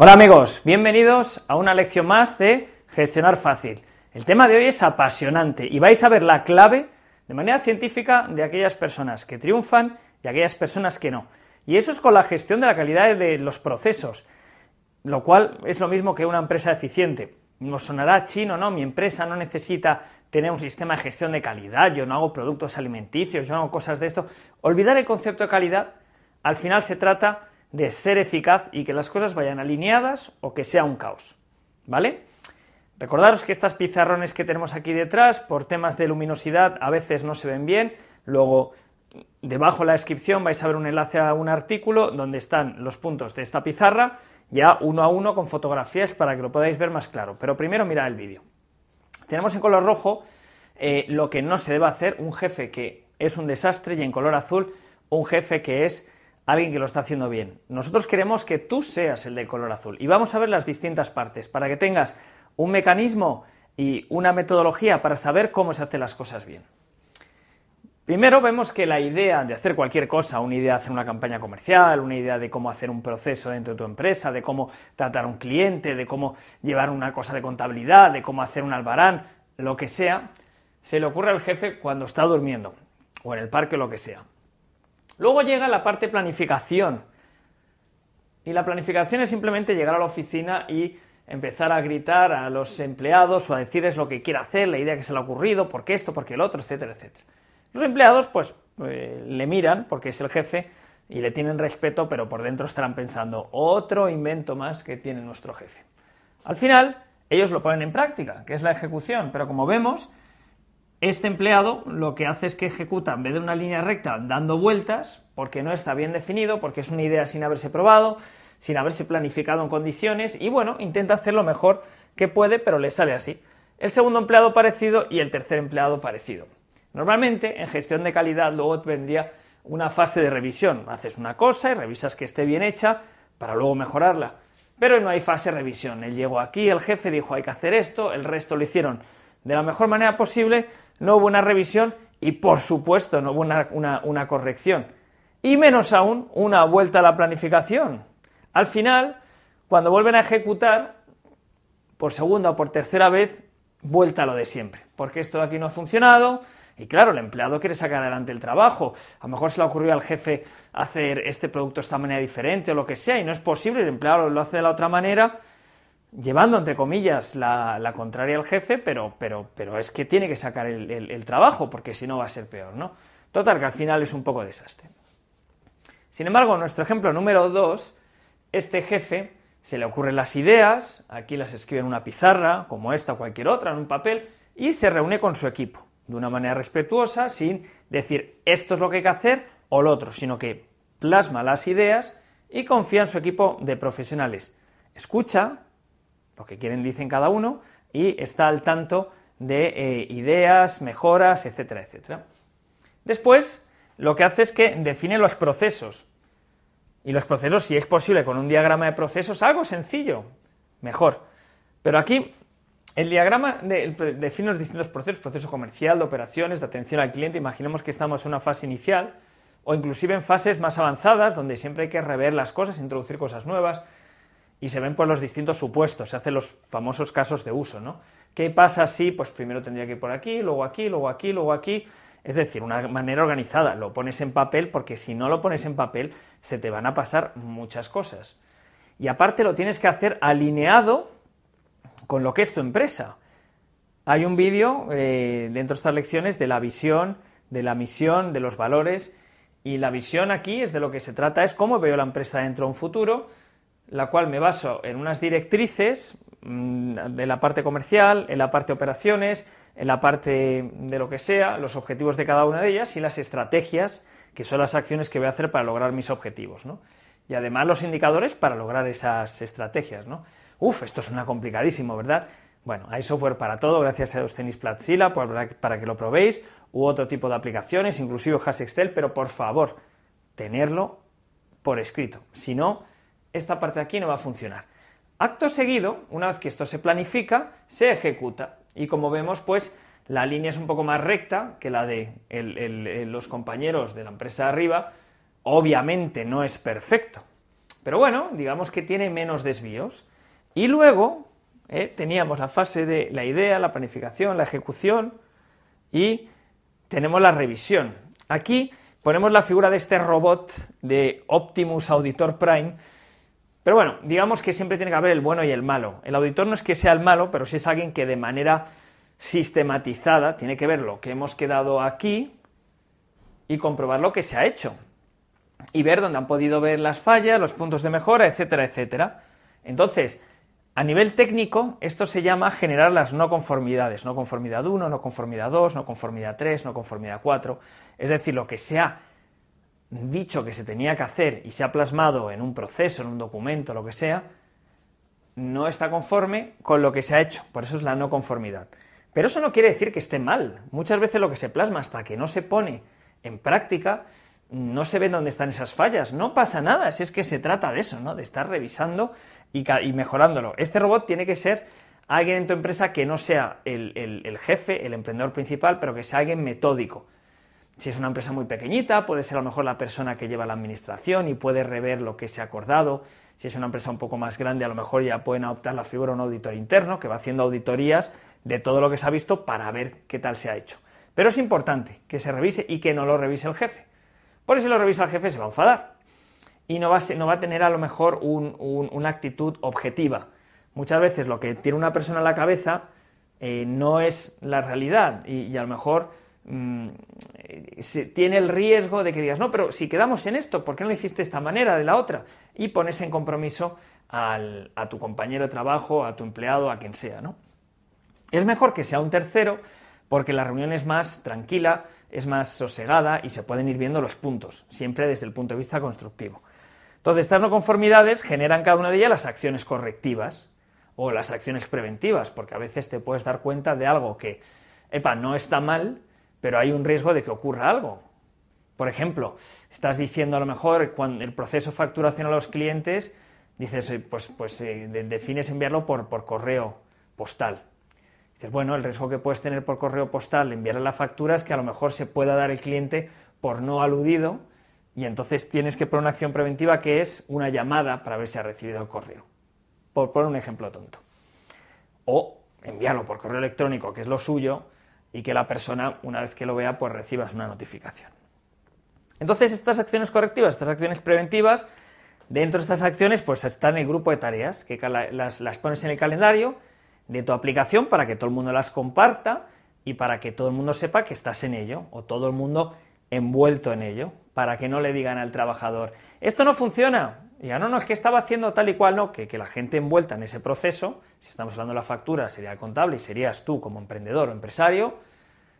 Hola amigos, bienvenidos a una lección más de Gestionar Fácil. El tema de hoy es apasionante y vais a ver la clave de manera científica de aquellas personas que triunfan y aquellas personas que no. Y eso es con la gestión de la calidad de los procesos, lo cual es lo mismo que una empresa eficiente. no sonará chino, ¿no? Mi empresa no necesita tener un sistema de gestión de calidad, yo no hago productos alimenticios, yo no hago cosas de esto. Olvidar el concepto de calidad, al final se trata de ser eficaz y que las cosas vayan alineadas o que sea un caos. ¿Vale? Recordaros que estas pizarrones que tenemos aquí detrás, por temas de luminosidad, a veces no se ven bien. Luego, debajo de la descripción vais a ver un enlace a un artículo donde están los puntos de esta pizarra, ya uno a uno con fotografías para que lo podáis ver más claro. Pero primero mirad el vídeo. Tenemos en color rojo eh, lo que no se debe hacer, un jefe que es un desastre y en color azul un jefe que es alguien que lo está haciendo bien. Nosotros queremos que tú seas el de color azul y vamos a ver las distintas partes para que tengas un mecanismo y una metodología para saber cómo se hacen las cosas bien. Primero vemos que la idea de hacer cualquier cosa, una idea de hacer una campaña comercial, una idea de cómo hacer un proceso dentro de tu empresa, de cómo tratar a un cliente, de cómo llevar una cosa de contabilidad, de cómo hacer un albarán, lo que sea, se le ocurre al jefe cuando está durmiendo o en el parque o lo que sea. Luego llega la parte planificación. Y la planificación es simplemente llegar a la oficina y empezar a gritar a los empleados o a decirles lo que quiere hacer, la idea que se le ha ocurrido, por qué esto, por qué el otro, etcétera, etcétera. Los empleados, pues, eh, le miran porque es el jefe y le tienen respeto, pero por dentro estarán pensando otro invento más que tiene nuestro jefe. Al final, ellos lo ponen en práctica, que es la ejecución, pero como vemos, este empleado lo que hace es que ejecuta en vez de una línea recta dando vueltas, porque no está bien definido, porque es una idea sin haberse probado, sin haberse planificado en condiciones, y bueno, intenta hacer lo mejor que puede, pero le sale así. El segundo empleado parecido y el tercer empleado parecido. Normalmente, en gestión de calidad, luego vendría una fase de revisión. Haces una cosa y revisas que esté bien hecha para luego mejorarla. Pero no hay fase de revisión. Él llegó aquí, el jefe dijo hay que hacer esto, el resto lo hicieron de la mejor manera posible, no hubo una revisión y por supuesto no hubo una, corrección. Y menos aún una vuelta a la planificación. Al final, cuando vuelven a ejecutar, por segunda o por tercera vez, vuelta a lo de siempre. Porque esto aquí no ha funcionado, y claro, el empleado quiere sacar adelante el trabajo. A lo mejor se le ocurrió al jefe hacer este producto de esta manera diferente o lo que sea, y no es posible, el empleado lo hace de la otra manera, llevando entre comillas la, contraria al jefe, pero, pero, pero es que tiene que sacar el, el, trabajo, porque si no va a ser peor, ¿no? Total, que al final es un poco desastre. Sin embargo, nuestro ejemplo número 2, este jefe se le ocurren las ideas, aquí las escribe en una pizarra, como esta o cualquier otra, en un papel, y se reúne con su equipo, de una manera respetuosa, sin decir esto es lo que hay que hacer o lo otro, sino que plasma las ideas y confía en su equipo de profesionales. Escucha, lo que quieren dicen cada uno y está al tanto de eh, ideas, mejoras, etcétera, etcétera. Después, lo que hace es que define los procesos. Y los procesos, si es posible, con un diagrama de procesos, algo sencillo, mejor. Pero aquí el diagrama de, define los distintos procesos, proceso comercial, de operaciones, de atención al cliente. Imaginemos que estamos en una fase inicial o inclusive en fases más avanzadas, donde siempre hay que rever las cosas, introducir cosas nuevas, y se ven por pues, los distintos supuestos, se hacen los famosos casos de uso, ¿no? ¿Qué pasa si, pues primero tendría que ir por aquí, luego aquí, luego aquí, luego aquí? Es decir, una manera organizada, lo pones en papel porque si no lo pones en papel se te van a pasar muchas cosas. Y aparte lo tienes que hacer alineado con lo que es tu empresa. Hay un vídeo eh, dentro de estas lecciones de la visión, de la misión, de los valores y la visión aquí es de lo que se trata, es cómo veo la empresa dentro de un futuro, la cual me baso en unas directrices mm, de la parte comercial, en la parte operaciones, en la parte de lo que sea, los objetivos de cada una de ellas y las estrategias, que son las acciones que voy a hacer para lograr mis objetivos, ¿no? Y además los indicadores para lograr esas estrategias, ¿no? Uf, esto es una complicadísimo, ¿verdad? Bueno, hay software para todo, gracias a los tenis para que lo probéis, u otro tipo de aplicaciones, inclusive Has Excel, pero por favor, tenerlo por escrito. Si no, esta parte de aquí no va a funcionar. Acto seguido, una vez que esto se planifica, se ejecuta. Y como vemos, pues la línea es un poco más recta que la de eh, los compañeros de la empresa de arriba. Obviamente no es perfecto. Pero bueno, digamos que tiene menos desvíos. Y luego eh, teníamos la fase de la idea, la planificación, la ejecución y tenemos la revisión. Aquí ponemos la figura de este robot de Optimus Auditor Prime pero bueno, digamos que siempre tiene que haber el bueno y el malo. El auditor no es que sea el malo, pero sí es alguien que de manera sistematizada tiene que ver lo que hemos quedado aquí y comprobar lo que se ha hecho. Y ver dónde han podido ver las fallas, los puntos de mejora, etcétera, etcétera. Entonces, a nivel técnico, esto se llama generar las no conformidades. No conformidad 1, no conformidad 2, no conformidad 3, no conformidad 4. Es decir, lo que sea dicho que se tenía que hacer y se ha plasmado en un proceso, en un documento, lo que sea, no está conforme con lo que se ha hecho. Por eso es la no conformidad. Pero eso no quiere decir que esté mal. Muchas veces lo que se plasma hasta que no se pone en práctica, no se ve dónde están esas fallas. No pasa nada, si es que se trata de eso, ¿no? De estar revisando y, mejorándolo. Este robot tiene que ser alguien en tu empresa que no sea el jefe, el emprendedor principal, pero que sea alguien metódico si es una empresa muy pequeñita, puede ser a lo mejor la persona que lleva la administración y puede rever lo que se ha acordado. Si es una empresa un poco más grande, a lo mejor ya pueden adoptar la figura de un auditor interno que va haciendo auditorías de todo lo que se ha visto para ver qué tal se ha hecho. Pero es importante que se revise y que no lo revise el jefe. Porque si lo revisa el jefe se va a enfadar y no va a, tener a lo mejor una actitud objetiva. Muchas veces lo que tiene una persona en la cabeza eh, no es la realidad y a lo mejor Mm, tiene el riesgo de que digas, no, pero si quedamos en esto, ¿por qué no lo hiciste de esta manera, de la otra? Y pones en compromiso a tu compañero de trabajo, a tu empleado, a quien sea, ¿no? Es mejor que sea un tercero porque la reunión es más tranquila, es más sosegada y se pueden ir viendo los puntos, siempre desde el punto de vista constructivo. Entonces, estas no conformidades generan cada una de ellas las acciones correctivas o las acciones preventivas, porque a veces te puedes dar cuenta de algo que, epa, no está mal, pero hay un riesgo de que ocurra algo. Por ejemplo, estás diciendo a lo mejor cuando el proceso de facturación a los clientes, dices, pues, pues eh, defines enviarlo por, por, correo postal. Dices, bueno, el riesgo que puedes tener por correo postal enviarle la factura es que a lo mejor se pueda dar el cliente por no aludido y entonces tienes que poner una acción preventiva que es una llamada para ver si ha recibido el correo. Por poner un ejemplo tonto. O enviarlo por correo electrónico, que es lo suyo, y que la persona, una vez que lo vea, pues recibas una notificación. Entonces, estas acciones correctivas, estas acciones preventivas, dentro de estas acciones, pues están el grupo de tareas, que las pones en el calendario de tu aplicación para que todo el mundo las comparta y para que todo el mundo sepa que estás en ello, o todo el mundo envuelto en ello para que no le digan al trabajador, esto no funciona, ya no, no, es que estaba haciendo tal y cual, no, que, la gente envuelta en ese proceso, si estamos hablando de la factura, sería el contable y serías tú como emprendedor o empresario,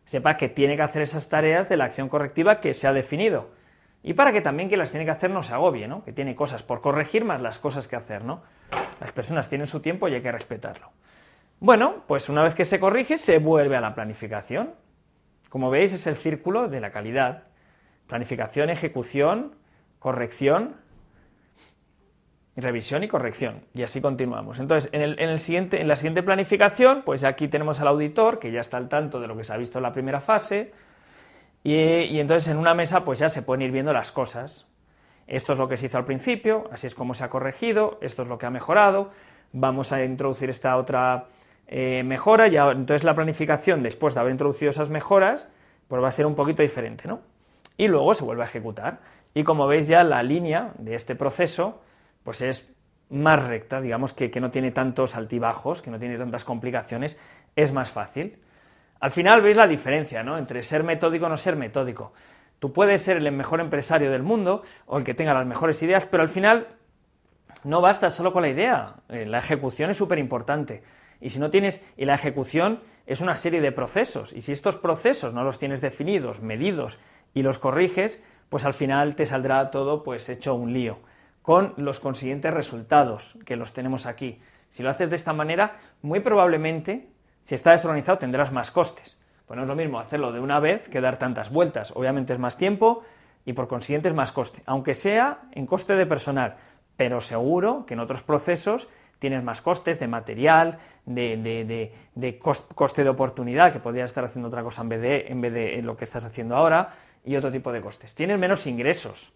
sepa que tiene que hacer esas tareas de la acción correctiva que se ha definido. Y para que también que las tiene que hacer no se agobie, ¿no? Que tiene cosas por corregir más las cosas que hacer, ¿no? Las personas tienen su tiempo y hay que respetarlo. Bueno, pues una vez que se corrige, se vuelve a la planificación. Como veis, es el círculo de la calidad, Planificación, ejecución, corrección, revisión y corrección. Y así continuamos. Entonces, en, el, siguiente, en la siguiente planificación, pues aquí tenemos al auditor, que ya está al tanto de lo que se ha visto en la primera fase, y, entonces en una mesa pues ya se pueden ir viendo las cosas. Esto es lo que se hizo al principio, así es como se ha corregido, esto es lo que ha mejorado, vamos a introducir esta otra eh, mejora, y entonces la planificación después de haber introducido esas mejoras, pues va a ser un poquito diferente, ¿no? y luego se vuelve a ejecutar. Y como veis ya la línea de este proceso pues es más recta, digamos que, que no tiene tantos altibajos, que no tiene tantas complicaciones, es más fácil. Al final veis la diferencia ¿no? entre ser metódico o no ser metódico. Tú puedes ser el mejor empresario del mundo o el que tenga las mejores ideas, pero al final no basta solo con la idea, eh, la ejecución es súper importante. Y si no tienes, y la ejecución es una serie de procesos y si estos procesos no los tienes definidos, medidos y los corriges, pues al final te saldrá todo pues hecho un lío, con los consiguientes resultados que los tenemos aquí. Si lo haces de esta manera, muy probablemente, si está desorganizado, tendrás más costes. Pues no es lo mismo hacerlo de una vez que dar tantas vueltas. Obviamente es más tiempo y por consiguiente es más coste, aunque sea en coste de personal, pero seguro que en otros procesos tienes más costes de material, de, coste de oportunidad, que podrías estar haciendo otra cosa en vez, de, en vez de eh, lo que estás haciendo ahora, y otro tipo de costes. Tienes menos ingresos.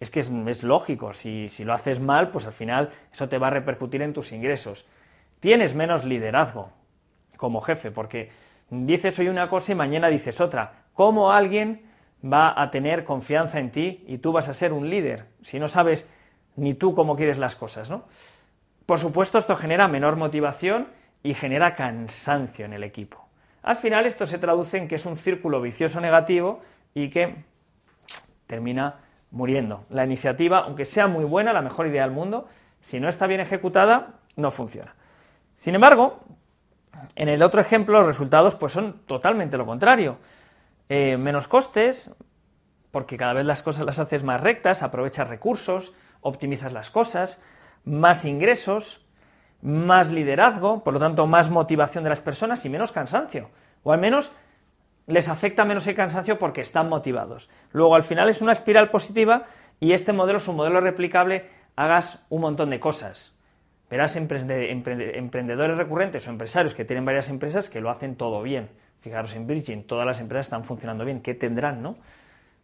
Es que es, lógico, si, si lo haces mal, pues al final eso te va a repercutir en tus ingresos. Tienes menos liderazgo como jefe, porque dices hoy una cosa y mañana dices otra. ¿Cómo alguien va a tener confianza en ti y tú vas a ser un líder si no sabes ni tú cómo quieres las cosas, ¿no? Por supuesto, esto genera menor motivación y genera cansancio en el equipo. Al final esto se traduce en que es un círculo vicioso negativo y que termina muriendo. La iniciativa, aunque sea muy buena, la mejor idea del mundo, si no está bien ejecutada, no funciona. Sin embargo, en el otro ejemplo los resultados pues son totalmente lo contrario. Eh, menos costes, porque cada vez las cosas las haces más rectas, aprovechas recursos, optimizas las cosas, más ingresos, más liderazgo, por lo tanto más motivación de las personas y menos cansancio. O al menos les afecta menos el cansancio porque están motivados. Luego al final es una espiral positiva y este modelo es un modelo replicable, hagas un montón de cosas. Verás emprendedores recurrentes o empresarios que tienen varias empresas que lo hacen todo bien. Fijaros en Virgin, todas las empresas están funcionando bien. ¿Qué tendrán, no?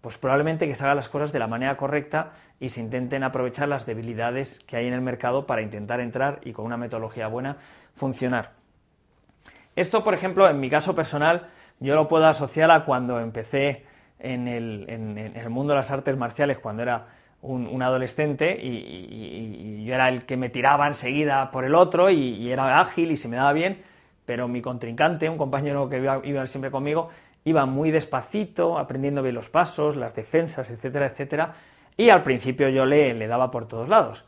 pues probablemente que se hagan las cosas de la manera correcta y se intenten aprovechar las debilidades que hay en el mercado para intentar entrar y con una metodología buena funcionar. Esto, por ejemplo, en mi caso personal, yo lo puedo asociar a cuando empecé en el, mundo de las artes marciales, cuando era un, adolescente y, yo era el que me tiraba enseguida por el otro y, era ágil y se me daba bien, pero mi contrincante, un compañero que iba, iba siempre conmigo, iba muy despacito, aprendiendo bien los pasos, las defensas, etcétera, etcétera, y al principio yo le, daba por todos lados.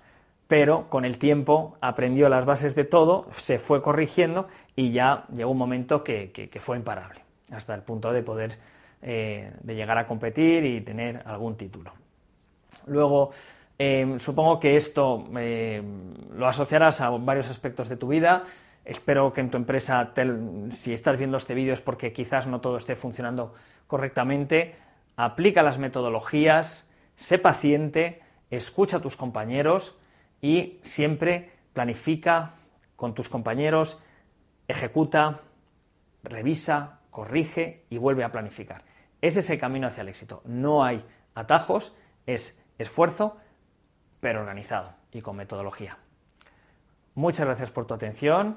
Pero con el tiempo aprendió las bases de todo, se fue corrigiendo y ya llegó un momento que, fue imparable, hasta el punto de poder eh, de llegar a competir y tener algún título. Luego, eh, supongo que esto eh, lo asociarás a varios aspectos de tu vida, Espero que en tu empresa, si estás viendo este vídeo es porque quizás no todo esté funcionando correctamente. Aplica las metodologías, sé paciente, escucha a tus compañeros y siempre planifica con tus compañeros, ejecuta, revisa, corrige y vuelve a planificar. Ese es el camino hacia el éxito. No hay atajos, es esfuerzo, pero organizado y con metodología. Muchas gracias por tu atención